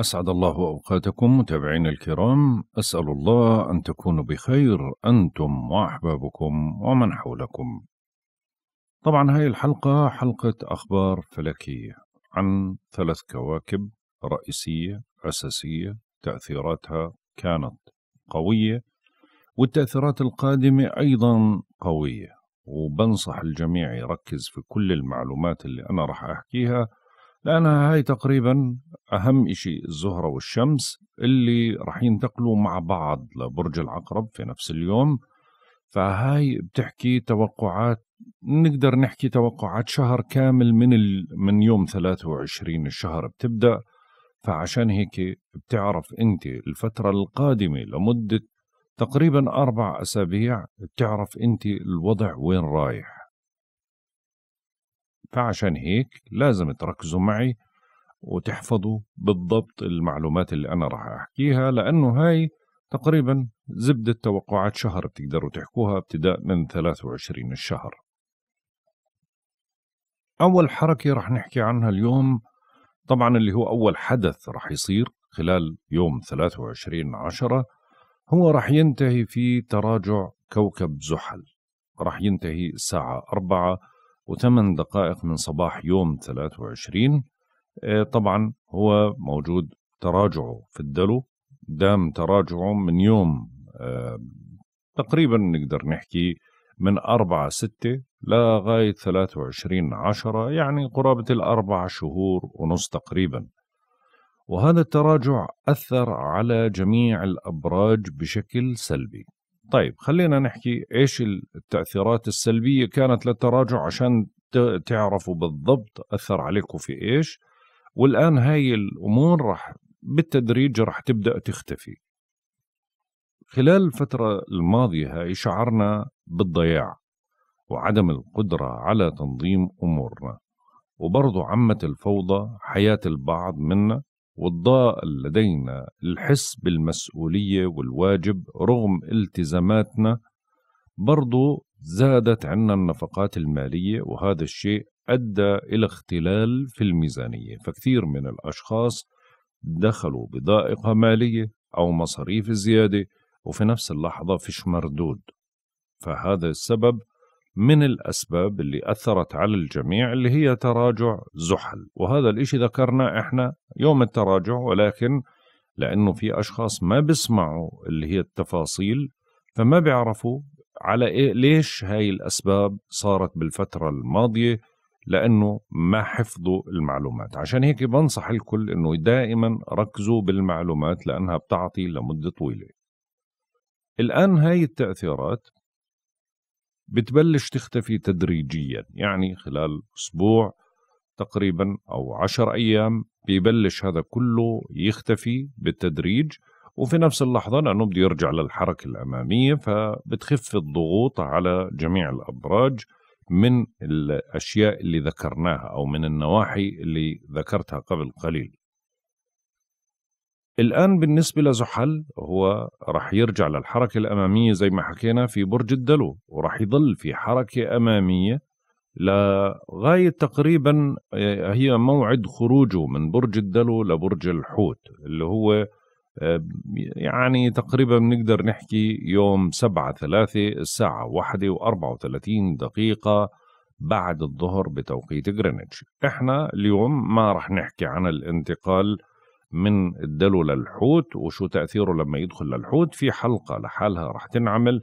أسعد الله أوقاتكم متابعينا الكرام أسأل الله أن تكونوا بخير أنتم وأحبابكم ومن حولكم طبعا هاي الحلقة حلقة أخبار فلكية عن ثلاث كواكب رئيسية أساسية تأثيراتها كانت قوية والتأثيرات القادمة أيضا قوية وبنصح الجميع يركز في كل المعلومات اللي أنا راح أحكيها لأنها هاي تقريبا أهم إشي الزهرة والشمس اللي رح ينتقلوا مع بعض لبرج العقرب في نفس اليوم فهاي بتحكي توقعات نقدر نحكي توقعات شهر كامل من ال... من يوم 23 الشهر بتبدأ فعشان هيك بتعرف أنت الفترة القادمة لمدة تقريبا أربع أسابيع بتعرف أنت الوضع وين رايح فعشان هيك لازم تركزوا معي وتحفظوا بالضبط المعلومات اللي أنا راح أحكيها لأنه هاي تقريبا زبدة توقعات شهر بتقدروا تحكوها ابتداء من 23 الشهر أول حركة رح نحكي عنها اليوم طبعا اللي هو أول حدث رح يصير خلال يوم 23 عشرة هو رح ينتهي في تراجع كوكب زحل رح ينتهي الساعة 4 وثمان دقائق من صباح يوم 23 آه، طبعا هو موجود تراجعه في الدلو دام تراجعه من يوم آه، تقريبا نقدر نحكي من 4 6 لغاية 23 10 يعني قرابة الأربع شهور ونص تقريبا وهذا التراجع أثر على جميع الأبراج بشكل سلبي طيب خلينا نحكي ايش التاثيرات السلبيه كانت للتراجع عشان تعرفوا بالضبط اثر عليكم في ايش والان هاي الامور راح بالتدريج راح تبدا تختفي خلال الفتره الماضيه هاي شعرنا بالضياع وعدم القدره على تنظيم امورنا وبرضه عمت الفوضى حياه البعض منا والضاء لدينا الحس بالمسؤولية والواجب رغم التزاماتنا برضو زادت عنا النفقات المالية وهذا الشيء أدى إلى اختلال في الميزانية فكثير من الأشخاص دخلوا بضائقة مالية أو مصاريف زيادة وفي نفس اللحظة فيش مردود فهذا السبب من الأسباب اللي أثرت على الجميع اللي هي تراجع زحل وهذا الإشي ذكرنا إحنا يوم التراجع ولكن لأنه في أشخاص ما بيسمعوا اللي هي التفاصيل فما بيعرفوا على إيه ليش هاي الأسباب صارت بالفترة الماضية لأنه ما حفظوا المعلومات عشان هيك بنصح الكل أنه دائما ركزوا بالمعلومات لأنها بتعطي لمدة طويلة الآن هاي التأثيرات بتبلش تختفي تدريجيا يعني خلال أسبوع تقريبا أو عشر أيام بيبلش هذا كله يختفي بالتدريج وفي نفس اللحظة لأنه بده يرجع للحركة الأمامية فبتخف الضغوط على جميع الأبراج من الأشياء اللي ذكرناها أو من النواحي اللي ذكرتها قبل قليل الآن بالنسبة لزحل هو رح يرجع للحركة الأمامية زي ما حكينا في برج الدلو ورح يضل في حركة أمامية لغاية تقريبا آه، هي موعد خروجه من برج الدلو لبرج الحوت اللي هو آه، يعني تقريبا بنقدر نحكي يوم 7 3 الساعة واحدة وأربعة وثلاثين دقيقة بعد الظهر بتوقيت غرينتش احنا اليوم ما رح نحكي عن الانتقال من الدلو للحوت وشو تأثيره لما يدخل للحوت في حلقة لحالها رح تنعمل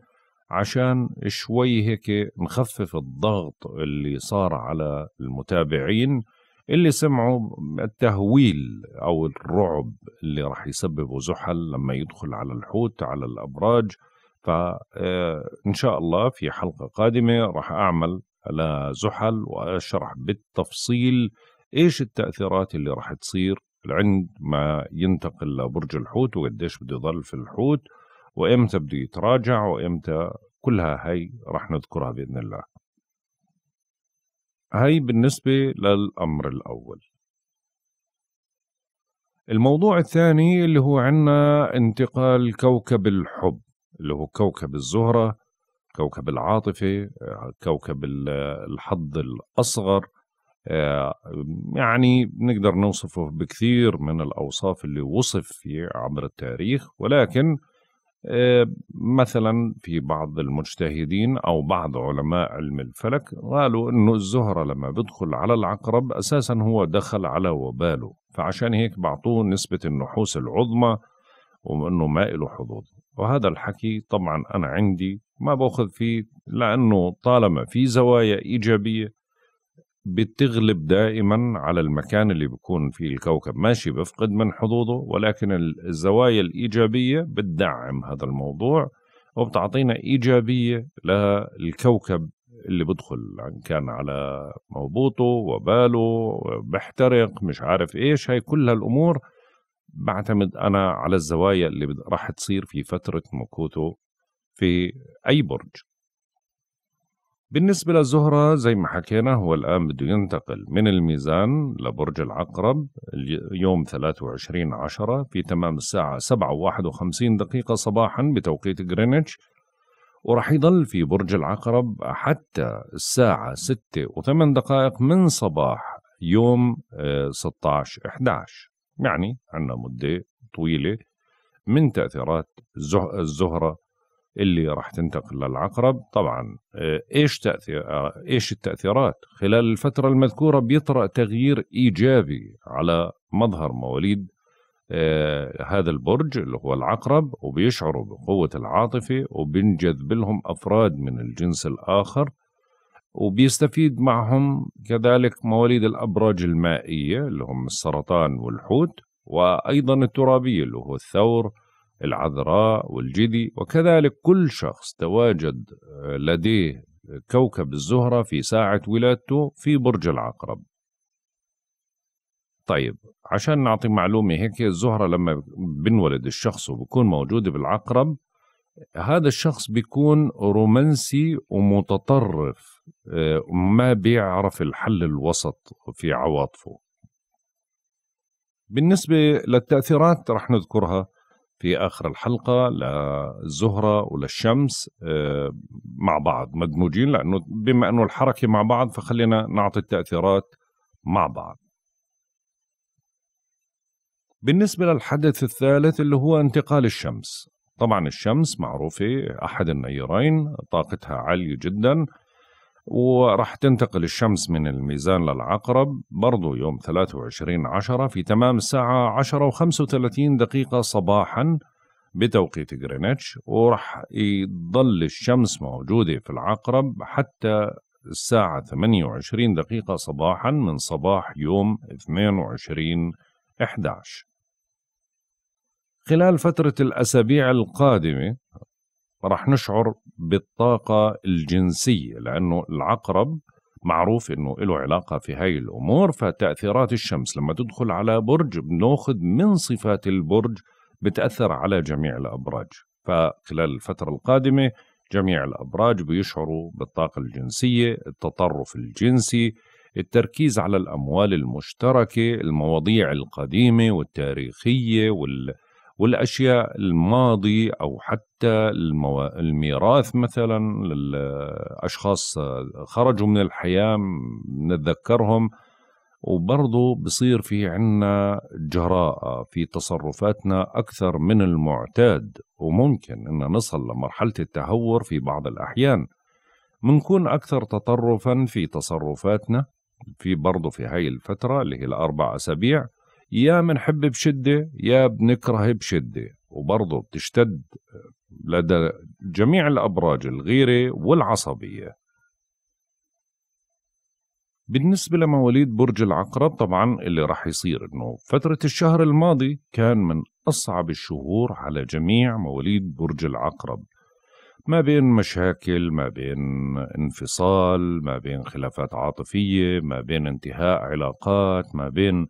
عشان شوي هيك نخفف الضغط اللي صار على المتابعين اللي سمعوا التهويل أو الرعب اللي رح يسببه زحل لما يدخل على الحوت على الأبراج فإن آه، شاء الله في حلقة قادمة رح أعمل على زحل وأشرح بالتفصيل إيش التأثيرات اللي رح تصير في ما ينتقل لبرج الحوت وقديش بده يضل في الحوت وامتى بده يتراجع وامتى كلها هي رح نذكرها باذن الله هي بالنسبه للامر الاول الموضوع الثاني اللي هو عنا انتقال كوكب الحب اللي هو كوكب الزهره كوكب العاطفه كوكب الحظ الاصغر آه، يعني نقدر نوصفه بكثير من الأوصاف اللي وصف فيه عبر التاريخ ولكن آه، مثلا في بعض المجتهدين أو بعض علماء علم الفلك قالوا أنه الزهرة لما بدخل على العقرب أساسا هو دخل على وباله فعشان هيك بعطوه نسبة النحوس العظمى وأنه ما له حظوظ وهذا الحكي طبعا أنا عندي ما بأخذ فيه لأنه طالما في زوايا إيجابية بتغلب دائما على المكان اللي بيكون فيه الكوكب ماشي بفقد من حظوظه ولكن الزوايا الإيجابية بتدعم هذا الموضوع وبتعطينا إيجابية للكوكب اللي بدخل عن كان على موبوطه وباله بحترق مش عارف إيش هاي كل هالأمور بعتمد أنا على الزوايا اللي راح تصير في فترة مكوته في أي برج بالنسبة للزهرة زي ما حكينا هو الآن بده ينتقل من الميزان لبرج العقرب يوم 23 عشرة في تمام الساعة 7 و51 دقيقة صباحا بتوقيت غرينتش ورح يضل في برج العقرب حتى الساعة 6 و8 دقائق من صباح يوم 16 آه، 11 يعني عنا مدة طويلة من تأثيرات الزهرة اللي راح تنتقل للعقرب طبعا آه، ايش تاثير آه، ايش التاثيرات خلال الفتره المذكوره بيطرا تغيير ايجابي على مظهر مواليد آه، هذا البرج اللي هو العقرب وبيشعروا بقوة العاطفة وبينجذب لهم أفراد من الجنس الآخر وبيستفيد معهم كذلك مواليد الأبراج المائية اللي هم السرطان والحوت وأيضا الترابية اللي هو الثور العذراء والجدي وكذلك كل شخص تواجد آه، لديه كوكب الزهرة في ساعة ولادته في برج العقرب طيب عشان نعطي معلومة هيك الزهرة لما بنولد الشخص وبكون موجود بالعقرب هذا الشخص بيكون رومانسي ومتطرف آه، ما بيعرف الحل الوسط في عواطفه بالنسبة للتأثيرات رح نذكرها في آخر الحلقة للزهرة وللشمس آه، مع بعض مدموجين لأنه بما أنه الحركة مع بعض فخلينا نعطي التأثيرات مع بعض بالنسبة للحدث الثالث اللي هو انتقال الشمس طبعا الشمس معروفة أحد النيرين طاقتها عالية جداً وراح تنتقل الشمس من الميزان للعقرب برضو يوم 23 عشرة في تمام الساعة 10 و35 دقيقة صباحا بتوقيت غرينتش وراح يضل الشمس موجودة في العقرب حتى الساعة 28 دقيقة صباحا من صباح يوم 22 11 خلال فترة الأسابيع القادمة راح نشعر بالطاقة الجنسية لأنه العقرب معروف انه له علاقه في هاي الامور فتاثيرات الشمس لما تدخل على برج بناخذ من صفات البرج بتاثر على جميع الابراج فخلال الفتره القادمه جميع الابراج بيشعروا بالطاقه الجنسيه التطرف الجنسي التركيز على الاموال المشتركه المواضيع القديمه والتاريخيه وال والاشياء الماضي او حتى المو... الميراث مثلا للاشخاص خرجوا من الحياه نتذكرهم وبرضه بصير في عنا جراءة في تصرفاتنا أكثر من المعتاد وممكن أن نصل لمرحلة التهور في بعض الأحيان منكون أكثر تطرفا في تصرفاتنا في برضه في هاي الفترة اللي هي الأربع أسابيع يا بنحب بشده يا بنكره بشده وبرضه بتشتد آه، لدى جميع الابراج الغيره والعصبيه بالنسبة لمواليد برج العقرب طبعا اللي راح يصير انه فترة الشهر الماضي كان من اصعب الشهور على جميع مواليد برج العقرب ما بين مشاكل ما بين انفصال ما بين خلافات عاطفية ما بين انتهاء علاقات ما بين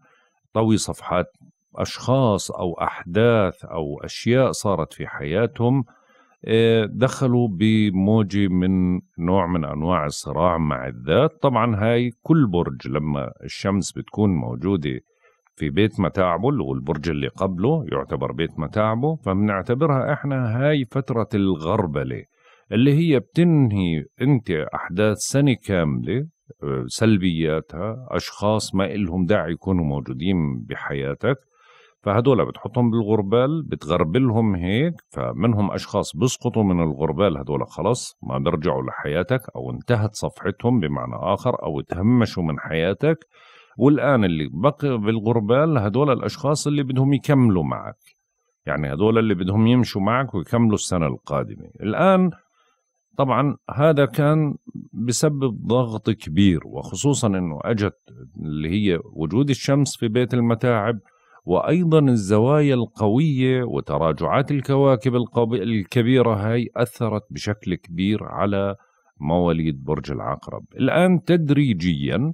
طوي صفحات اشخاص او احداث او اشياء صارت في حياتهم آه، دخلوا بموجة من نوع من أنواع الصراع مع الذات طبعا هاي كل برج لما الشمس بتكون موجودة في بيت متاعبه اللي هو البرج اللي قبله يعتبر بيت متاعبه فبنعتبرها احنا هاي فترة الغربلة اللي هي بتنهي انت أحداث سنة كاملة آه، سلبياتها أشخاص ما إلهم داعي يكونوا موجودين بحياتك فهدول بتحطهم بالغربال بتغربلهم هيك فمنهم أشخاص بيسقطوا من الغربال هدول خلص ما بيرجعوا لحياتك أو انتهت صفحتهم بمعنى آخر أو تهمشوا من حياتك والآن اللي بقي بالغربال هدول الأشخاص اللي بدهم يكملوا معك يعني هدول اللي بدهم يمشوا معك ويكملوا السنة القادمة الآن طبعا هذا كان بسبب ضغط كبير وخصوصا انه اجت اللي هي وجود الشمس في بيت المتاعب وايضا الزوايا القويه وتراجعات الكواكب الكبيره هاي اثرت بشكل كبير على مواليد برج العقرب الان تدريجيا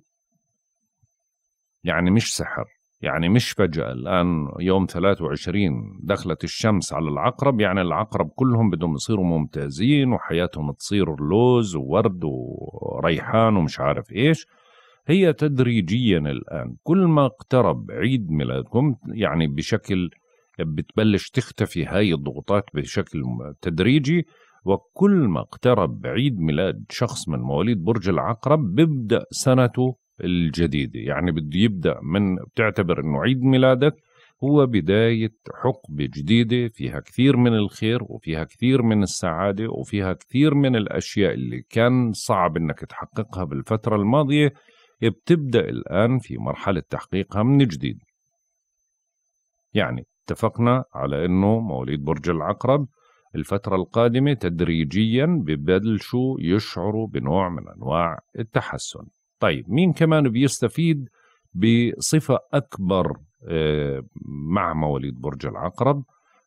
يعني مش سحر يعني مش فجأة الآن يوم 23 دخلت الشمس على العقرب يعني العقرب كلهم بدهم يصيروا ممتازين وحياتهم تصير لوز وورد وريحان ومش عارف إيش هي تدريجيا الآن كل ما اقترب عيد ميلادكم يعني بشكل بتبلش تختفي هاي الضغوطات بشكل تدريجي وكل ما اقترب عيد ميلاد شخص من مواليد برج العقرب بيبدأ سنته الجديدة يعني بده يبدأ من بتعتبر أنه عيد ميلادك هو بداية حقبة جديدة فيها كثير من الخير وفيها كثير من السعادة وفيها كثير من الأشياء اللي كان صعب أنك تحققها بالفترة الماضية بتبدأ الآن في مرحلة تحقيقها من جديد يعني اتفقنا على أنه مواليد برج العقرب الفترة القادمة تدريجيا ببدل شو يشعروا بنوع من أنواع التحسن طيب مين كمان بيستفيد بصفة أكبر آه، مع مواليد برج العقرب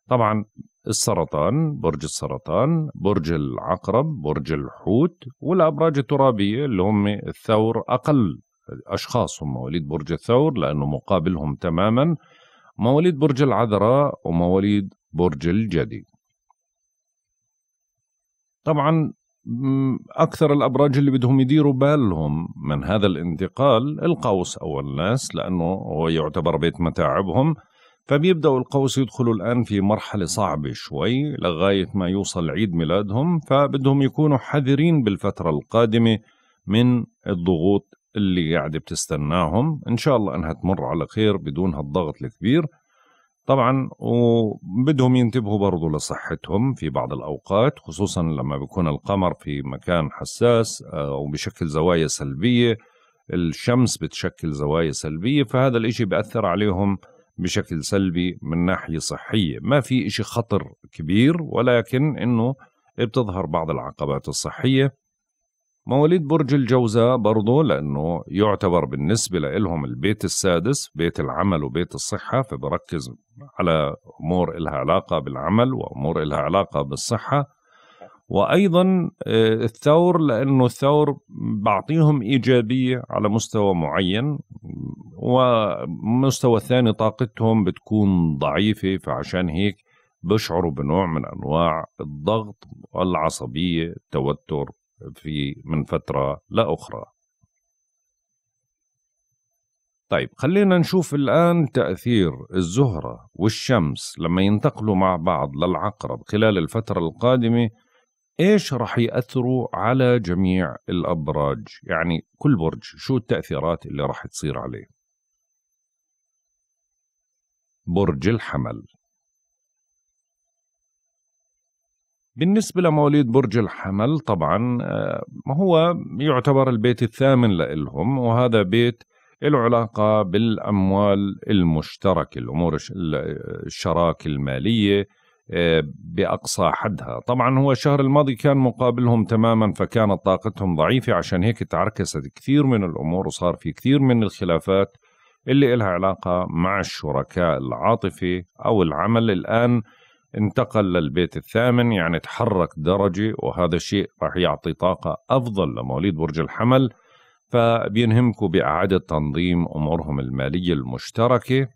طبعا السرطان برج السرطان برج العقرب برج الحوت والأبراج الترابية اللي هم الثور أقل أشخاص هم مواليد برج الثور لأنه مقابلهم تماما مواليد برج العذراء ومواليد برج الجدي طبعا أكثر الأبراج اللي بدهم يديروا بالهم من هذا الانتقال القوس أول ناس لأنه هو يعتبر بيت متاعبهم فبيبدأوا القوس يدخلوا الآن في مرحلة صعبة شوي لغاية ما يوصل عيد ميلادهم فبدهم يكونوا حذرين بالفترة القادمة من الضغوط اللي قاعدة بتستناهم إن شاء الله أنها تمر على خير بدون هالضغط الكبير طبعا وبدهم ينتبهوا برضو لصحتهم في بعض الأوقات خصوصا لما بيكون القمر في مكان حساس أو آه، بشكل زوايا سلبية الشمس بتشكل زوايا سلبية فهذا الإشي بأثر عليهم بشكل سلبي من ناحية صحية ما في إشي خطر كبير ولكن إنه بتظهر بعض العقبات الصحية مواليد برج الجوزاء برضه لأنه يعتبر بالنسبة لهم البيت السادس بيت العمل وبيت الصحة فبركز على أمور إلها علاقة بالعمل وأمور إلها علاقة بالصحة وأيضا آه، الثور لأنه الثور بعطيهم إيجابية على مستوى معين ومستوى الثاني طاقتهم بتكون ضعيفة فعشان هيك بشعروا بنوع من أنواع الضغط والعصبية التوتر في من فترة لأخرى طيب خلينا نشوف الآن تأثير الزهرة والشمس لما ينتقلوا مع بعض للعقرب خلال الفترة القادمة إيش رح يأثروا على جميع الأبراج يعني كل برج شو التأثيرات اللي رح تصير عليه برج الحمل بالنسبة لمواليد برج الحمل طبعا آه، هو يعتبر البيت الثامن لإلهم وهذا بيت له علاقة بالأموال المشتركة الأمور الشراكة المالية آه، بأقصى حدها طبعا هو الشهر الماضي كان مقابلهم تماما فكانت طاقتهم ضعيفة عشان هيك تعركست كثير من الأمور وصار في كثير من الخلافات اللي إلها علاقة مع الشركاء العاطفي أو العمل الآن انتقل للبيت الثامن يعني تحرك درجة وهذا الشيء راح يعطي طاقة أفضل لمواليد برج الحمل فبينهمكوا بإعادة تنظيم أمورهم المالية المشتركة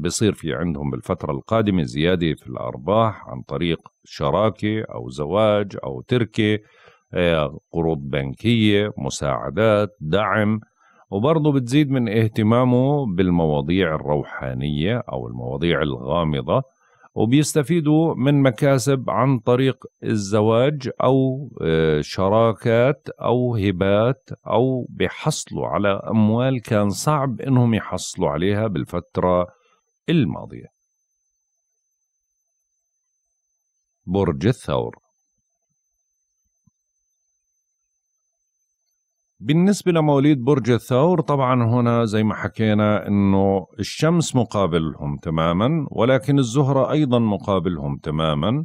بصير في عندهم بالفترة القادمة زيادة في الأرباح عن طريق شراكة أو زواج أو تركة آه، قروض بنكية مساعدات دعم وبرضه بتزيد من اهتمامه بالمواضيع الروحانية أو المواضيع الغامضة وبيستفيدوا من مكاسب عن طريق الزواج او آه، شراكات او هبات او بيحصلوا على اموال كان صعب انهم يحصلوا عليها بالفتره الماضيه برج الثور بالنسبة لمواليد برج الثور طبعا هنا زي ما حكينا انه الشمس مقابلهم تماما ولكن الزهرة ايضا مقابلهم تماما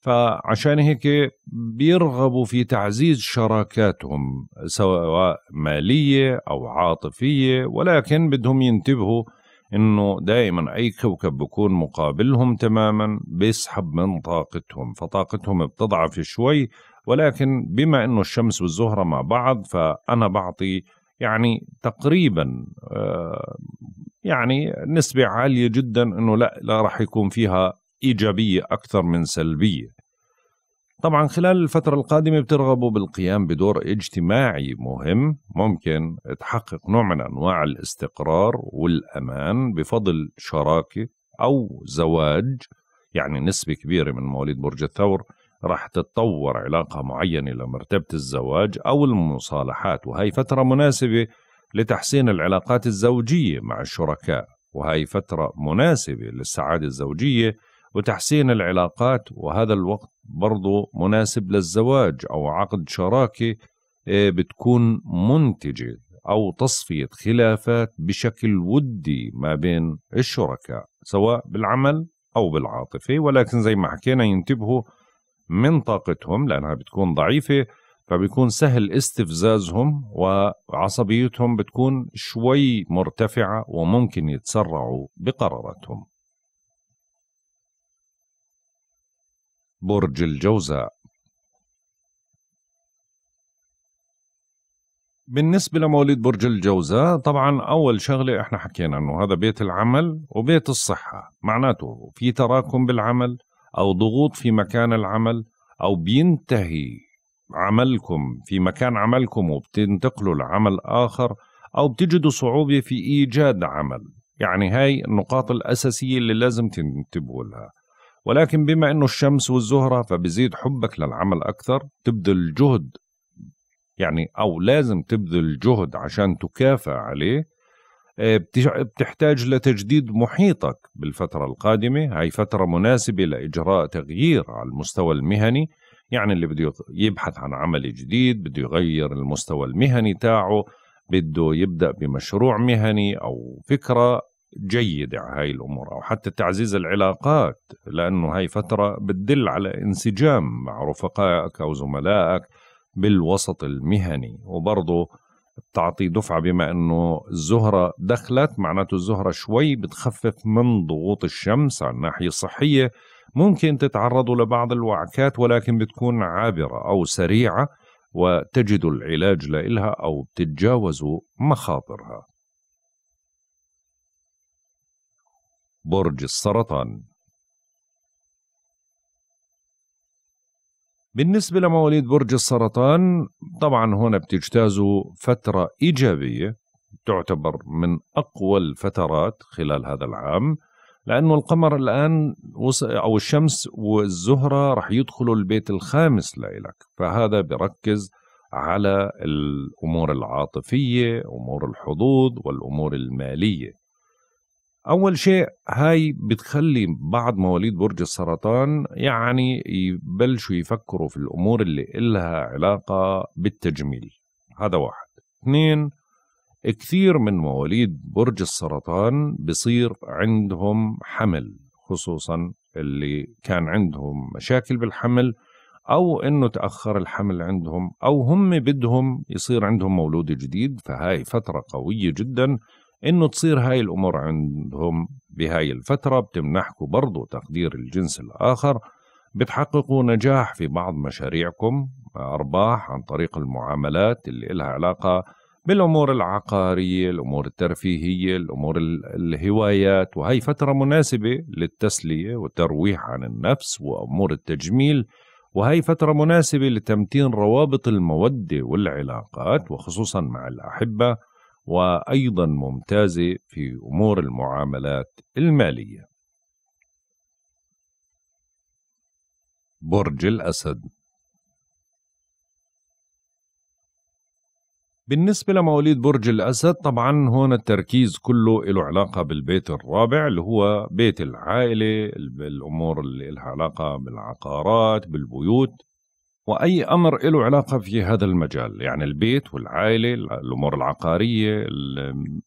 فعشان هيك بيرغبوا في تعزيز شراكاتهم سواء مالية او عاطفية ولكن بدهم ينتبهوا انه دائما اي كوكب بكون مقابلهم تماما بيسحب من طاقتهم فطاقتهم بتضعف شوي ولكن بما أنه الشمس والزهرة مع بعض فأنا بعطي يعني تقريبا آه، يعني نسبة عالية جدا أنه لا, لا راح يكون فيها إيجابية أكثر من سلبية طبعا خلال الفترة القادمة بترغبوا بالقيام بدور اجتماعي مهم ممكن تحقق نوع من أنواع الاستقرار والأمان بفضل شراكة أو زواج يعني نسبة كبيرة من مواليد برج الثور راح تتطور علاقة معينة لمرتبة الزواج أو المصالحات وهي فترة مناسبة لتحسين العلاقات الزوجية مع الشركاء وهي فترة مناسبة للسعادة الزوجية وتحسين العلاقات وهذا الوقت برضو مناسب للزواج أو عقد شراكة آه، بتكون منتجة أو تصفية خلافات بشكل ودي ما بين الشركاء سواء بالعمل أو بالعاطفة ولكن زي ما حكينا ينتبهوا من طاقتهم لأنها بتكون ضعيفة فبيكون سهل استفزازهم وعصبيتهم بتكون شوي مرتفعة وممكن يتسرعوا بقراراتهم برج الجوزاء بالنسبة لمواليد برج الجوزاء طبعا أول شغلة احنا حكينا أنه هذا بيت العمل وبيت الصحة معناته في تراكم بالعمل أو ضغوط في مكان العمل أو بينتهي عملكم في مكان عملكم وبتنتقلوا لعمل آخر أو بتجدوا صعوبة في إيجاد عمل يعني هاي النقاط الأساسية اللي لازم تنتبهوا لها ولكن بما أنه الشمس والزهرة فبزيد حبك للعمل أكثر تبذل جهد يعني أو لازم تبذل جهد عشان تكافئ عليه آه، بتحتاج لتجديد محيطك بالفترة القادمة هاي فترة مناسبة لإجراء تغيير على المستوى المهني يعني اللي بده يبحث عن عمل جديد بده يغير المستوى المهني تاعه بده يبدأ بمشروع مهني أو فكرة جيدة على هاي الأمور أو حتى تعزيز العلاقات لأنه هاي فترة بتدل على انسجام مع رفقائك أو زملائك بالوسط المهني وبرضه بتعطي دفعه بما انه الزهره دخلت معناته الزهره شوي بتخفف من ضغوط الشمس على الناحيه الصحيه ممكن تتعرضوا لبعض الوعكات ولكن بتكون عابره او سريعه وتجدوا العلاج لإلها او بتتجاوزوا مخاطرها. برج السرطان بالنسبة لمواليد برج السرطان طبعا هنا بتجتازوا فترة إيجابية تعتبر من أقوى الفترات خلال هذا العام لأنه القمر الآن أو الشمس والزهرة رح يدخلوا البيت الخامس لإلك فهذا بركز على الأمور العاطفية أمور الحظوظ والأمور المالية أول شيء هاي بتخلي بعض مواليد برج السرطان يعني يبلشوا يفكروا في الأمور اللي إلها علاقة بالتجميل هذا واحد اثنين كثير من مواليد برج السرطان بصير عندهم حمل خصوصا اللي كان عندهم مشاكل بالحمل أو إنه تأخر الحمل عندهم أو هم بدهم يصير عندهم مولود جديد فهاي فترة قوية جداً انه تصير هاي الامور عندهم بهاي الفترة بتمنحكم برضو تقدير الجنس الاخر بتحققوا نجاح في بعض مشاريعكم ارباح عن طريق المعاملات اللي لها علاقة بالامور العقارية الامور الترفيهية الامور الهوايات وهي فترة مناسبة للتسلية والترويح عن النفس وامور التجميل وهي فترة مناسبة لتمتين روابط المودة والعلاقات وخصوصا مع الأحبة وايضا ممتازه في امور المعاملات الماليه. برج الاسد بالنسبة لمواليد برج الأسد طبعا هون التركيز كله له علاقة بالبيت الرابع اللي هو بيت العائلة الأمور اللي لها علاقة بالعقارات بالبيوت واي امر له علاقه في هذا المجال يعني البيت والعائله الامور العقاريه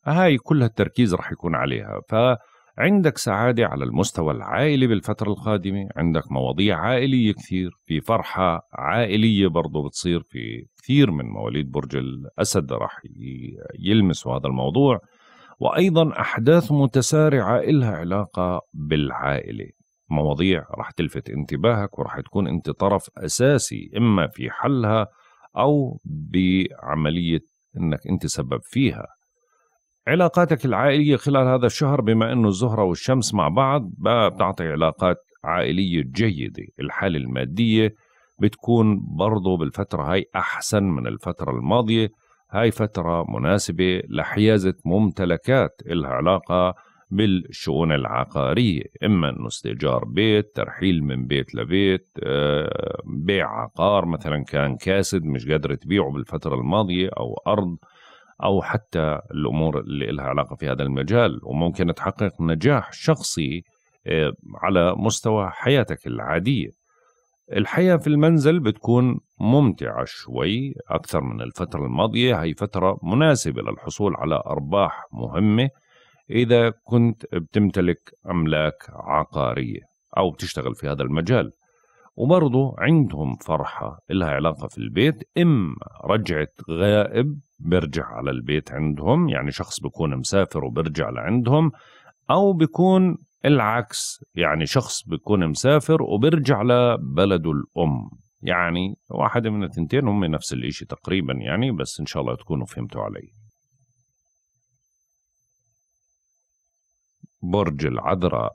هاي كلها التركيز رح يكون عليها فعندك سعاده على المستوى العائلي بالفتره القادمه عندك مواضيع عائليه كثير في فرحه عائليه برضو بتصير في كثير من مواليد برج الاسد رح يلمسوا هذا الموضوع وايضا احداث متسارعه إلها علاقه بالعائله مواضيع راح تلفت انتباهك وراح تكون انت طرف اساسي اما في حلها او بعمليه انك انت سبب فيها. علاقاتك العائليه خلال هذا الشهر بما انه الزهره والشمس مع بعض بتعطي علاقات عائليه جيده، الحاله الماديه بتكون برضه بالفتره هاي احسن من الفتره الماضيه، هاي فتره مناسبه لحيازه ممتلكات الها علاقه بالشؤون العقارية إما أنه استئجار بيت ترحيل من بيت لبيت آه، بيع عقار مثلا كان كاسد مش قادر تبيعه بالفترة الماضية أو أرض أو حتى الأمور اللي لها علاقة في هذا المجال وممكن تحقق نجاح شخصي آه، على مستوى حياتك العادية الحياة في المنزل بتكون ممتعة شوي أكثر من الفترة الماضية هي فترة مناسبة للحصول على أرباح مهمة إذا كنت بتمتلك أملاك عقارية أو بتشتغل في هذا المجال وبرضه عندهم فرحة إلها علاقة في البيت إما رجعت غائب برجع على البيت عندهم يعني شخص بيكون مسافر وبرجع لعندهم أو بيكون العكس يعني شخص بيكون مسافر وبرجع لبلده الأم يعني واحدة من التنتين هم نفس الإشي تقريبا يعني بس إن شاء الله تكونوا فهمتوا علي برج العذراء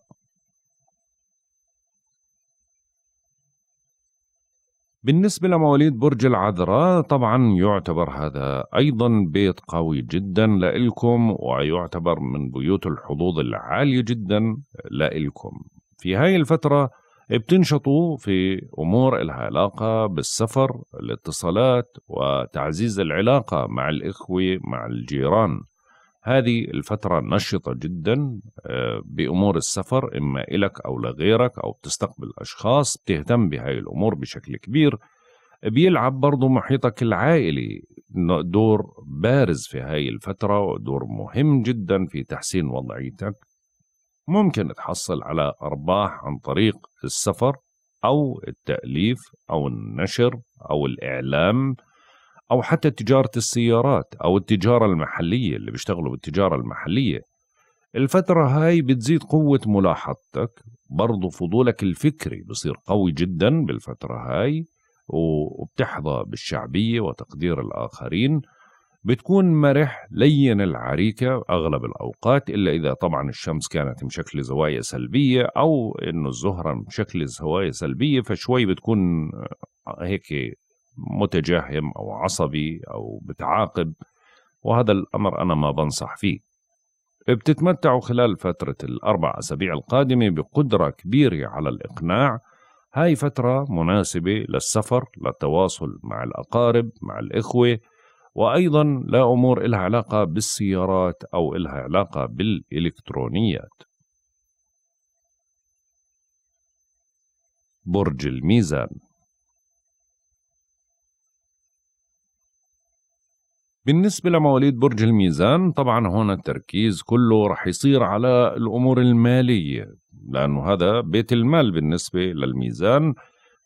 بالنسبة لمواليد برج العذراء طبعا يعتبر هذا أيضا بيت قوي جدا لإلكم ويعتبر من بيوت الحظوظ العالية جدا لإلكم في هاي الفترة بتنشطوا في أمور لها علاقة بالسفر الاتصالات وتعزيز العلاقة مع الإخوة مع الجيران هذه الفترة نشطة جدا آه، بأمور السفر إما إلك أو لغيرك أو بتستقبل أشخاص بتهتم بهاي الأمور بشكل كبير بيلعب برضو محيطك العائلي دور بارز في هاي الفترة ودور مهم جدا في تحسين وضعيتك ممكن تحصل على أرباح عن طريق السفر أو التأليف أو النشر أو الإعلام او حتى تجاره السيارات او التجاره المحليه اللي بيشتغلوا بالتجاره المحليه الفتره هاي بتزيد قوه ملاحظتك برضو فضولك الفكري بصير قوي جدا بالفتره هاي وبتحظى بالشعبيه وتقدير الاخرين بتكون مرح لين العريكة أغلب الأوقات إلا إذا طبعا الشمس كانت مشكلة زوايا سلبية أو إنه الزهرة مشكلة زوايا سلبية فشوي بتكون هيك متجهم او عصبي او بتعاقب وهذا الامر انا ما بنصح فيه. بتتمتعوا خلال فتره الاربع اسابيع القادمه بقدره كبيره على الاقناع هاي فترة مناسبة للسفر للتواصل مع الأقارب مع الإخوة وأيضا لأمور إلها علاقة بالسيارات أو إلها علاقة بالإلكترونيات برج الميزان بالنسبة لمواليد برج الميزان طبعا هون التركيز كله رح يصير على الأمور المالية لأنه هذا بيت المال بالنسبة للميزان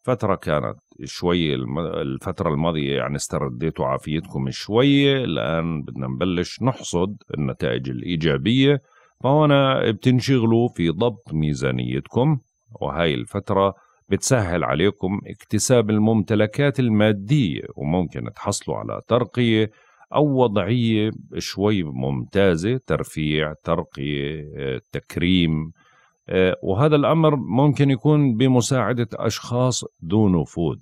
فترة كانت شوي الفترة الماضية يعني استرديتوا عافيتكم شوية الآن بدنا نبلش نحصد النتائج الإيجابية فهنا بتنشغلوا في ضبط ميزانيتكم وهاي الفترة بتسهل عليكم اكتساب الممتلكات المادية وممكن تحصلوا على ترقية أو وضعية شوي ممتازة ترفيع ترقية آه، تكريم آه، وهذا الأمر ممكن يكون بمساعدة أشخاص ذو نفوذ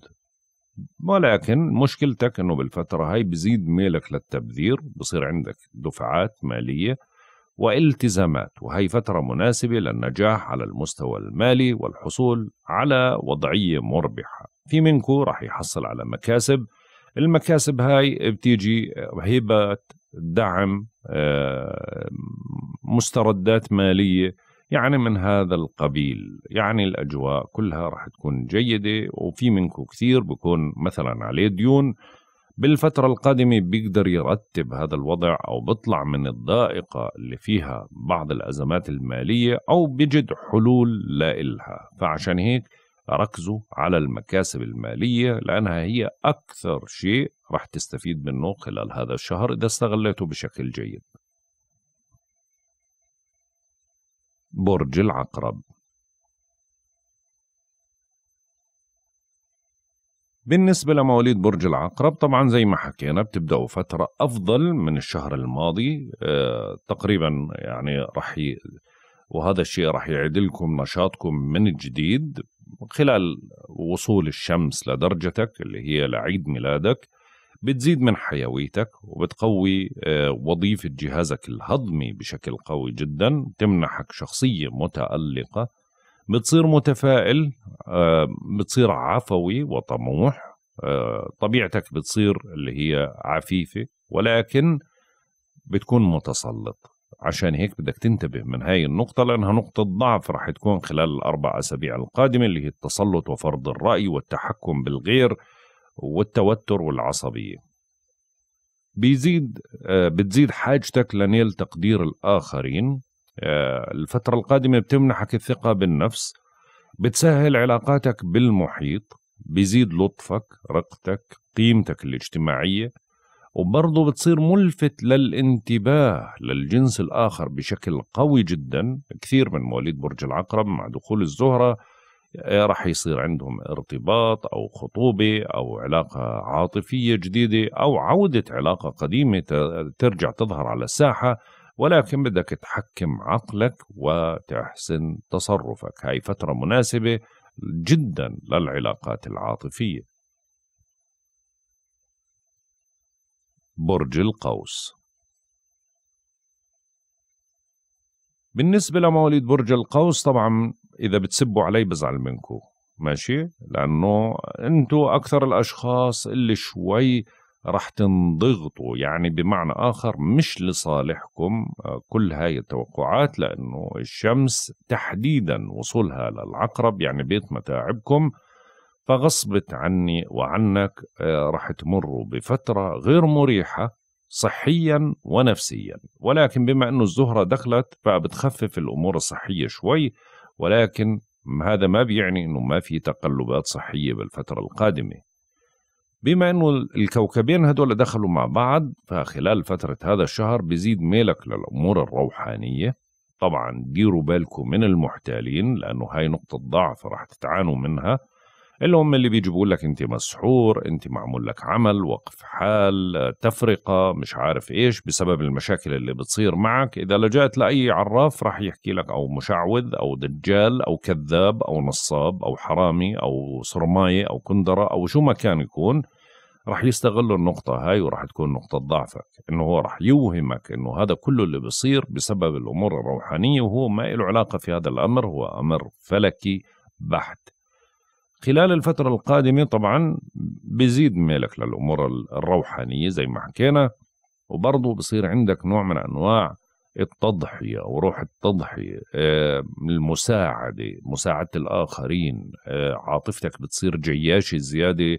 ولكن مشكلتك أنه بالفترة هاي بزيد ميلك للتبذير بصير عندك دفعات مالية والتزامات وهي فترة مناسبة للنجاح على المستوى المالي والحصول على وضعية مربحة في منكو راح يحصل على مكاسب المكاسب هاي بتيجي هبه دعم آه، مستردات ماليه يعني من هذا القبيل يعني الأجواء كلها رح تكون جيدة وفي منكم كثير بكون مثلا عليه ديون بالفترة القادمة بيقدر يرتب هذا الوضع أو بيطلع من الضائقة اللي فيها بعض الأزمات المالية أو بيجد حلول لإلها فعشان هيك ركزوا على المكاسب المالية لأنها هي أكثر شيء راح تستفيد منه خلال هذا الشهر إذا استغليته بشكل جيد برج العقرب بالنسبة لمواليد برج العقرب طبعا زي ما حكينا بتبدأوا فترة أفضل من الشهر الماضي آه، تقريبا يعني رح ي... وهذا الشيء رح يعدلكم لكم نشاطكم من جديد خلال وصول الشمس لدرجتك اللي هي لعيد ميلادك بتزيد من حيويتك وبتقوي آه، وظيفة جهازك الهضمي بشكل قوي جدا تمنحك شخصية متألقة بتصير متفائل آه، بتصير عفوي وطموح آه، طبيعتك بتصير اللي هي عفيفة ولكن بتكون متسلط عشان هيك بدك تنتبه من هاي النقطة لأنها نقطة ضعف رح تكون خلال الأربع أسابيع القادمة اللي هي التسلط وفرض الرأي والتحكم بالغير والتوتر والعصبية بيزيد آه، بتزيد حاجتك لنيل تقدير الآخرين آه، الفترة القادمة بتمنحك الثقة بالنفس بتسهل علاقاتك بالمحيط بيزيد لطفك رقتك قيمتك الاجتماعية وبرضه بتصير ملفت للانتباه للجنس الآخر بشكل قوي جدا كثير من مواليد برج العقرب مع دخول الزهرة آه، رح يصير عندهم ارتباط أو خطوبة أو علاقة عاطفية جديدة أو عودة علاقة قديمة ترجع تظهر على الساحة ولكن بدك تحكم عقلك وتحسن تصرفك هاي فترة مناسبة جدا للعلاقات العاطفية برج القوس بالنسبة لمواليد برج القوس طبعا إذا بتسبوا علي بزعل منكم ماشي لأنه أنتو أكثر الأشخاص اللي شوي رح تنضغطوا يعني بمعنى آخر مش لصالحكم آه، كل هاي التوقعات لأنه الشمس تحديدا وصولها للعقرب يعني بيت متاعبكم فغصبت عني وعنك آه، رح تمروا بفترة غير مريحة صحيا ونفسيا ولكن بما أنه الزهرة دخلت فبتخفف الأمور الصحية شوي ولكن هذا ما بيعني أنه ما في تقلبات صحية بالفترة القادمة بما أنه الكوكبين هدول دخلوا مع بعض فخلال فترة هذا الشهر بزيد ميلك للأمور الروحانية طبعا ديروا بالكم من المحتالين لأنه هاي نقطة ضعف رح تتعانوا منها اللي هم اللي بيجيبوا لك انت مسحور انت معمول لك عمل وقف حال تفرقه مش عارف ايش بسبب المشاكل اللي بتصير معك اذا لجأت لاي عراف راح يحكي لك او مشعوذ او دجال او كذاب او نصاب او حرامي او صرمايه او كندره او شو ما كان يكون راح يستغلوا النقطة هاي وراح تكون نقطة ضعفك انه هو راح يوهمك انه هذا كله اللي بصير بسبب الامور الروحانية وهو ما له علاقة في هذا الامر هو امر فلكي بحت خلال الفترة القادمة طبعا بيزيد ميلك للأمور الروحانية زي ما حكينا وبرضه بصير عندك نوع من أنواع التضحية وروح التضحية آه، المساعدة مساعدة الآخرين آه، عاطفتك بتصير جياشة زيادة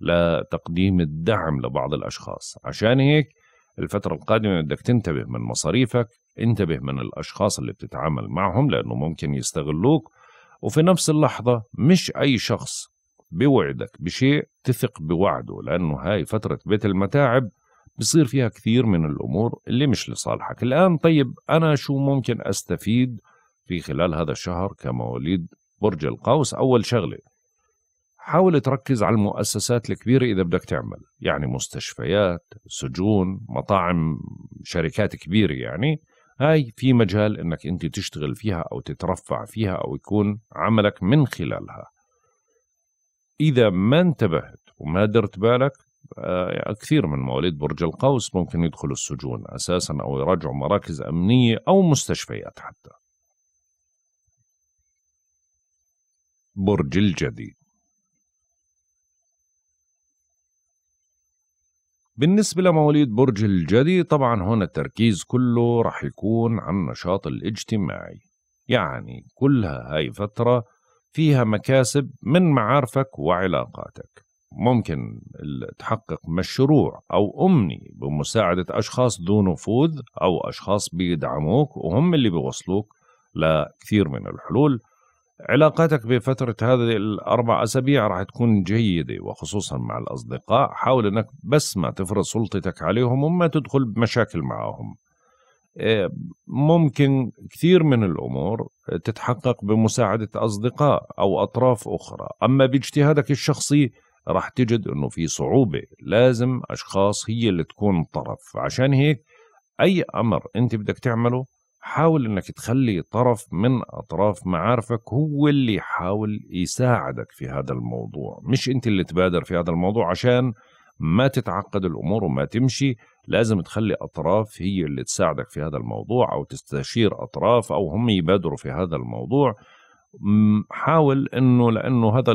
لتقديم الدعم لبعض الأشخاص عشان هيك الفترة القادمة بدك تنتبه من مصاريفك انتبه من الأشخاص اللي بتتعامل معهم لأنه ممكن يستغلوك وفي نفس اللحظة مش أي شخص بوعدك بشيء تثق بوعده لأنه هاي فترة بيت المتاعب بصير فيها كثير من الأمور اللي مش لصالحك الآن طيب أنا شو ممكن أستفيد في خلال هذا الشهر كمواليد برج القوس أول شغلة حاول تركز على المؤسسات الكبيرة إذا بدك تعمل يعني مستشفيات سجون مطاعم شركات كبيرة يعني هاي في مجال انك انت تشتغل فيها او تترفع فيها او يكون عملك من خلالها اذا ما انتبهت وما درت بالك آه، كثير من مواليد برج القوس ممكن يدخلوا السجون اساسا او يراجعوا مراكز امنيه او مستشفيات حتى برج الجديد بالنسبة لمواليد برج الجدي طبعا هنا التركيز كله رح يكون على النشاط الاجتماعي يعني كلها هاي فترة فيها مكاسب من معارفك وعلاقاتك ممكن تحقق مشروع أو أمني بمساعدة أشخاص ذو نفوذ أو أشخاص بيدعموك وهم اللي بيوصلوك لكثير من الحلول علاقاتك بفترة هذه الأربع أسابيع راح تكون جيدة وخصوصا مع الأصدقاء حاول أنك بس ما تفرض سلطتك عليهم وما تدخل بمشاكل معهم آه، ممكن كثير من الأمور تتحقق بمساعدة أصدقاء أو أطراف أخرى أما باجتهادك الشخصي راح تجد أنه في صعوبة لازم أشخاص هي اللي تكون طرف عشان هيك أي أمر أنت بدك تعمله حاول انك تخلي طرف من اطراف معارفك هو اللي يحاول يساعدك في هذا الموضوع مش انت اللي تبادر في هذا الموضوع عشان ما تتعقد الامور وما تمشي لازم تخلي اطراف هي اللي تساعدك في هذا الموضوع او تستشير اطراف او هم يبادروا في هذا الموضوع حاول انه لانه هذا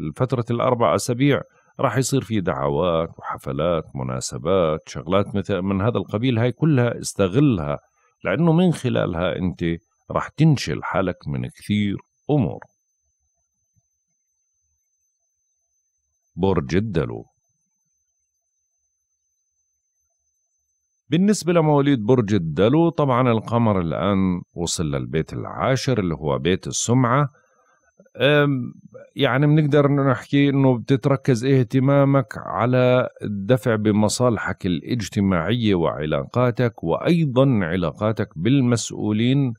الفتره الاربع اسابيع راح يصير في دعوات وحفلات مناسبات شغلات مثل من هذا القبيل هاي كلها استغلها لأنه من خلالها أنت رح تنشل حالك من كثير أمور برج الدلو بالنسبة لمواليد برج الدلو طبعا القمر الآن وصل للبيت العاشر اللي هو بيت السمعة يعني بنقدر نحكي انه بتتركز اهتمامك على الدفع بمصالحك الاجتماعيه وعلاقاتك وايضا علاقاتك بالمسؤولين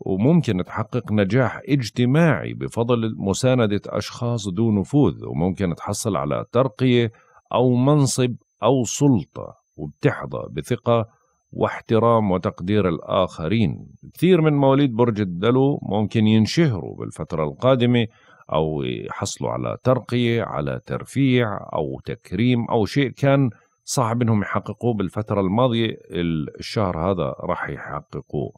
وممكن تحقق نجاح اجتماعي بفضل مسانده اشخاص ذو نفوذ وممكن تحصل على ترقيه او منصب او سلطه وبتحظى بثقه واحترام وتقدير الآخرين كثير من مواليد برج الدلو ممكن ينشهروا بالفترة القادمة أو يحصلوا على ترقية على ترفيع أو تكريم أو شيء كان صعب انهم يحققوه بالفترة الماضية الشهر هذا راح يحققوه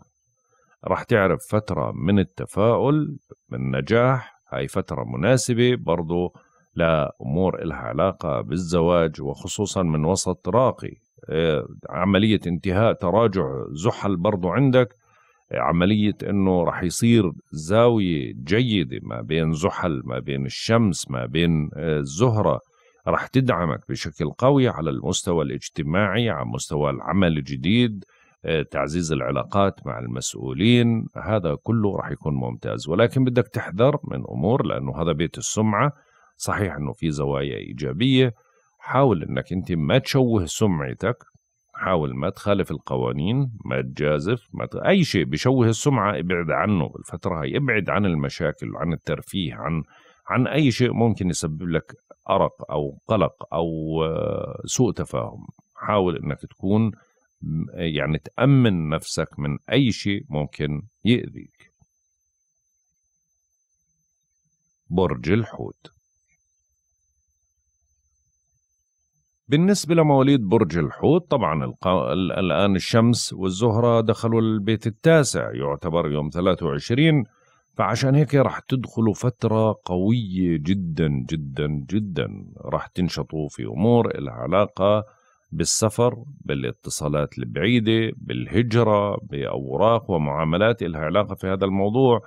راح تعرف فترة من التفاؤل من النجاح هاي فترة مناسبة برضو لأمور لها علاقة بالزواج وخصوصا من وسط راقي آه، عملية انتهاء تراجع زحل برضو عندك عملية أنه رح يصير زاوية جيدة ما بين زحل ما بين الشمس ما بين آه، الزهرة رح تدعمك بشكل قوي على المستوى الاجتماعي على مستوى العمل الجديد آه، تعزيز العلاقات مع المسؤولين هذا كله رح يكون ممتاز ولكن بدك تحذر من أمور لأنه هذا بيت السمعة صحيح انه في زوايا ايجابيه حاول انك انت ما تشوه سمعتك حاول ما تخالف القوانين ما تجازف ما ت... اي شيء بشوه السمعه ابعد عنه بالفتره هاي ابعد عن المشاكل عن الترفيه عن عن اي شيء ممكن يسبب لك ارق او قلق او آه، سوء تفاهم حاول انك تكون يعني تامن نفسك من اي شيء ممكن ياذيك برج الحوت بالنسبة لمواليد برج الحوت طبعا الآن الشمس والزهرة دخلوا البيت التاسع يعتبر يوم 23 فعشان هيك رح تدخلوا فترة قوية جدا جدا جدا رح تنشطوا في أمور العلاقة علاقة بالسفر بالاتصالات البعيدة بالهجرة بأوراق ومعاملات لها علاقة في هذا الموضوع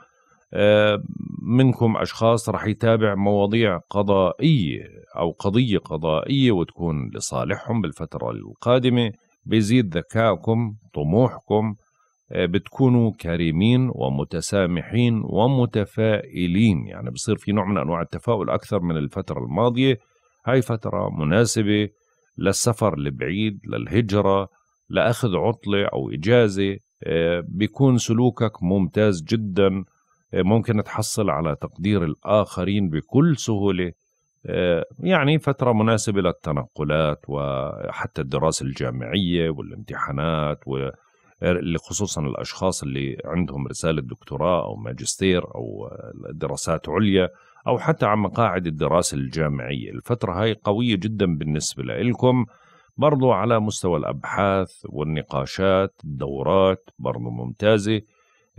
آه، منكم اشخاص رح يتابع مواضيع قضائيه او قضيه قضائيه وتكون لصالحهم بالفتره القادمه بيزيد ذكائكم طموحكم آه، بتكونوا كريمين ومتسامحين ومتفائلين يعني بصير في نوع من انواع التفاؤل اكثر من الفتره الماضيه هاي فتره مناسبه للسفر البعيد للهجره لاخذ عطله او اجازه آه، بيكون سلوكك ممتاز جدا ممكن تحصل على تقدير الآخرين بكل سهولة آه، يعني فترة مناسبة للتنقلات وحتى الدراسة الجامعية والامتحانات و آه، خصوصا الاشخاص اللي عندهم رساله دكتوراه او ماجستير او دراسات عليا او حتى عن مقاعد الدراسه الجامعيه، الفتره هاي قويه جدا بالنسبه لكم برضو على مستوى الابحاث والنقاشات، الدورات برضو ممتازه،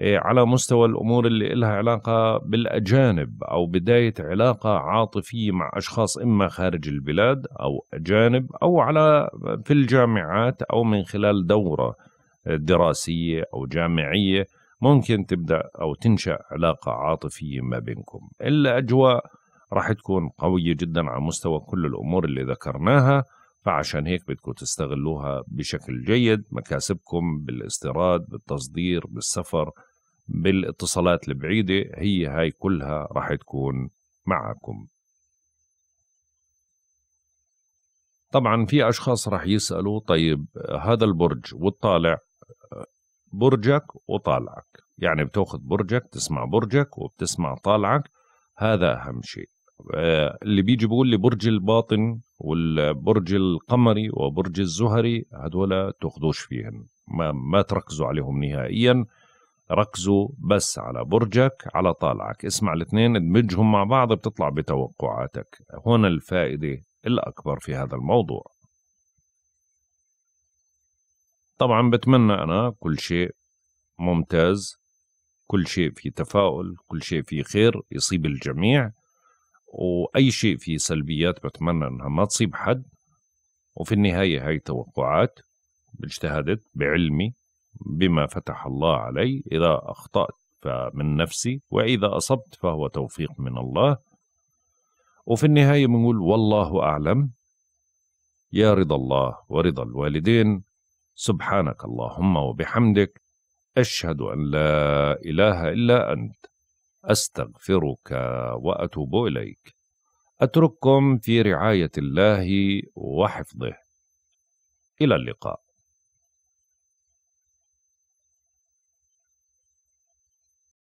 إيه، على مستوى الامور اللي لها علاقه بالاجانب او بدايه علاقه عاطفيه مع اشخاص اما خارج البلاد او اجانب او على في الجامعات او من خلال دوره دراسيه او جامعيه ممكن تبدا او تنشا علاقه عاطفيه ما بينكم الاجواء راح تكون قويه جدا على مستوى كل الامور اللي ذكرناها فعشان هيك بدكم تستغلوها بشكل جيد مكاسبكم بالاستيراد بالتصدير بالسفر بالاتصالات البعيدة هي هاي كلها راح تكون معكم طبعا في أشخاص راح يسألوا طيب هذا البرج والطالع برجك وطالعك يعني بتاخذ برجك تسمع برجك وبتسمع طالعك هذا أهم شيء آه، اللي بيجي بيقول لي برج الباطن والبرج القمري وبرج الزهري هدول تاخذوش فيهم ما, ما تركزوا عليهم نهائيا ركزوا بس على برجك على طالعك اسمع الاثنين ادمجهم مع بعض بتطلع بتوقعاتك هنا الفائدة الأكبر في هذا الموضوع طبعا بتمنى أنا كل شيء ممتاز كل شيء في تفاؤل كل شيء في خير يصيب الجميع وأي شيء في سلبيات بتمنى أنها ما تصيب حد وفي النهاية هاي توقعات اجتهدت بعلمي بما فتح الله علي إذا أخطأت فمن نفسي وإذا أصبت فهو توفيق من الله وفي النهاية بنقول والله أعلم يا رضا الله ورضا الوالدين سبحانك اللهم وبحمدك أشهد أن لا إله إلا أنت أستغفرك وأتوب إليك أترككم في رعاية الله وحفظه إلى اللقاء